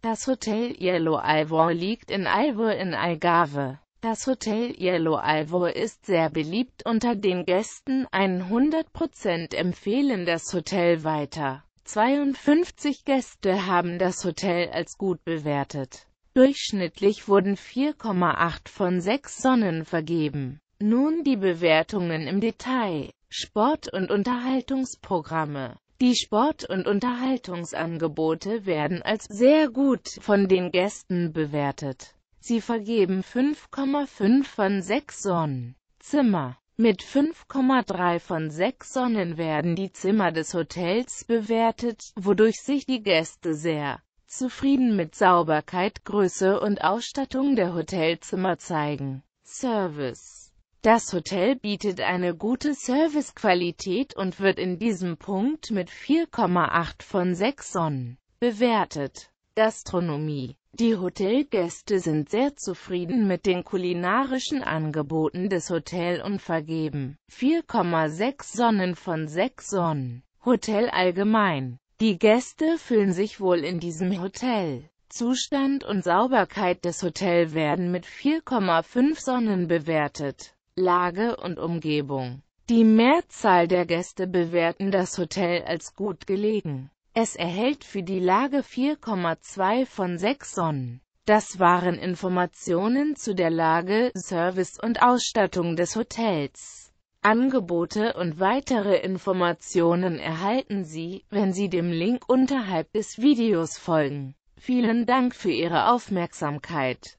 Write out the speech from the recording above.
Das Hotel Yellow Alvor liegt in Alvor in Algarve. Das Hotel Yellow Alvor ist sehr beliebt unter den Gästen, 100% empfehlen das Hotel weiter. 52 Gäste haben das Hotel als gut bewertet. Durchschnittlich wurden 4,8 von 6 Sonnen vergeben. Nun die Bewertungen im Detail. Sport- und Unterhaltungsprogramme die Sport- und Unterhaltungsangebote werden als sehr gut von den Gästen bewertet. Sie vergeben 5,5 von 6 Sonnen. Zimmer mit 5,3 von 6 Sonnen werden die Zimmer des Hotels bewertet, wodurch sich die Gäste sehr zufrieden mit Sauberkeit, Größe und Ausstattung der Hotelzimmer zeigen. Service das Hotel bietet eine gute Servicequalität und wird in diesem Punkt mit 4,8 von 6 Sonnen bewertet. Gastronomie Die Hotelgäste sind sehr zufrieden mit den kulinarischen Angeboten des Hotels und vergeben 4,6 Sonnen von 6 Sonnen. Hotel allgemein Die Gäste fühlen sich wohl in diesem Hotel. Zustand und Sauberkeit des Hotels werden mit 4,5 Sonnen bewertet. Lage und Umgebung. Die Mehrzahl der Gäste bewerten das Hotel als gut gelegen. Es erhält für die Lage 4,2 von 6 Sonnen. Das waren Informationen zu der Lage, Service und Ausstattung des Hotels. Angebote und weitere Informationen erhalten Sie, wenn Sie dem Link unterhalb des Videos folgen. Vielen Dank für Ihre Aufmerksamkeit.